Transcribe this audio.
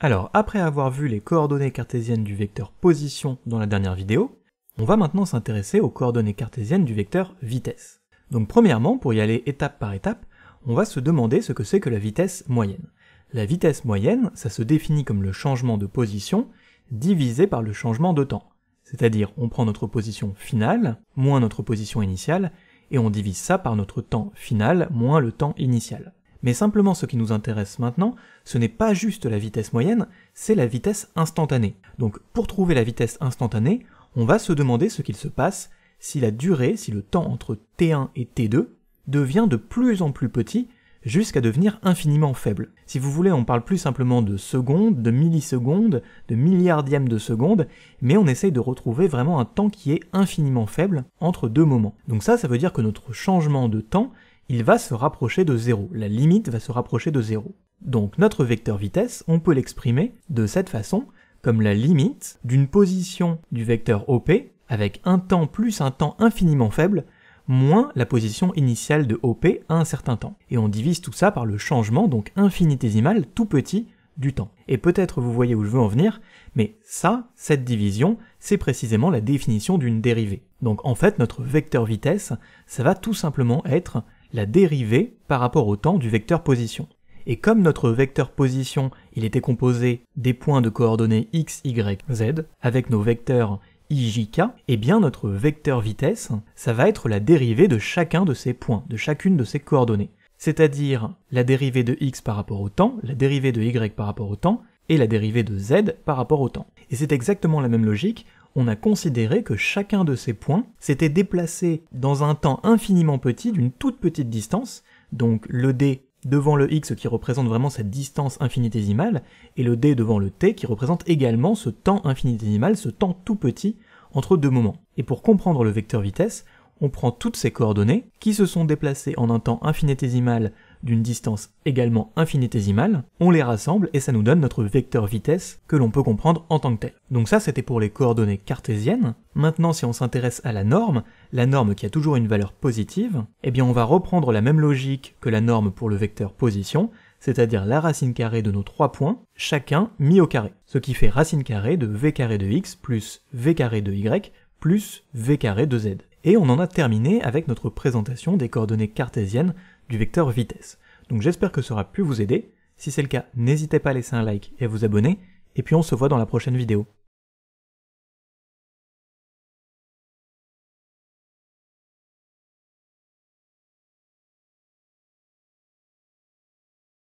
Alors, après avoir vu les coordonnées cartésiennes du vecteur position dans la dernière vidéo, on va maintenant s'intéresser aux coordonnées cartésiennes du vecteur vitesse. Donc premièrement, pour y aller étape par étape, on va se demander ce que c'est que la vitesse moyenne. La vitesse moyenne, ça se définit comme le changement de position divisé par le changement de temps. C'est-à-dire, on prend notre position finale, moins notre position initiale, et on divise ça par notre temps final, moins le temps initial. Mais simplement ce qui nous intéresse maintenant, ce n'est pas juste la vitesse moyenne, c'est la vitesse instantanée. Donc pour trouver la vitesse instantanée, on va se demander ce qu'il se passe si la durée, si le temps entre t1 et t2 devient de plus en plus petit jusqu'à devenir infiniment faible. Si vous voulez, on parle plus simplement de secondes, de millisecondes, de milliardièmes de secondes, mais on essaye de retrouver vraiment un temps qui est infiniment faible entre deux moments. Donc ça, ça veut dire que notre changement de temps, il va se rapprocher de 0, la limite va se rapprocher de 0. Donc notre vecteur vitesse, on peut l'exprimer de cette façon, comme la limite d'une position du vecteur OP avec un temps plus un temps infiniment faible, moins la position initiale de OP à un certain temps. Et on divise tout ça par le changement, donc infinitésimal, tout petit, du temps. Et peut-être vous voyez où je veux en venir, mais ça, cette division, c'est précisément la définition d'une dérivée. Donc en fait, notre vecteur vitesse, ça va tout simplement être la dérivée par rapport au temps du vecteur position. Et comme notre vecteur position, il était composé des points de coordonnées x, y, z, avec nos vecteurs i, j, k, et eh bien notre vecteur vitesse, ça va être la dérivée de chacun de ces points, de chacune de ces coordonnées. C'est-à-dire la dérivée de x par rapport au temps, la dérivée de y par rapport au temps, et la dérivée de z par rapport au temps. Et c'est exactement la même logique on a considéré que chacun de ces points s'était déplacé dans un temps infiniment petit d'une toute petite distance, donc le d devant le x qui représente vraiment cette distance infinitésimale, et le d devant le t qui représente également ce temps infinitésimal, ce temps tout petit, entre deux moments. Et pour comprendre le vecteur vitesse, on prend toutes ces coordonnées, qui se sont déplacées en un temps infinitésimal d'une distance également infinitésimale, on les rassemble et ça nous donne notre vecteur vitesse que l'on peut comprendre en tant que tel. Donc ça c'était pour les coordonnées cartésiennes. Maintenant si on s'intéresse à la norme, la norme qui a toujours une valeur positive, eh bien on va reprendre la même logique que la norme pour le vecteur position, c'est-à-dire la racine carrée de nos trois points, chacun mis au carré. Ce qui fait racine carrée de v carré de x plus v carré de y plus v carré de z. Et on en a terminé avec notre présentation des coordonnées cartésiennes du vecteur vitesse. Donc j'espère que ça aura pu vous aider. Si c'est le cas, n'hésitez pas à laisser un like et à vous abonner, et puis on se voit dans la prochaine vidéo.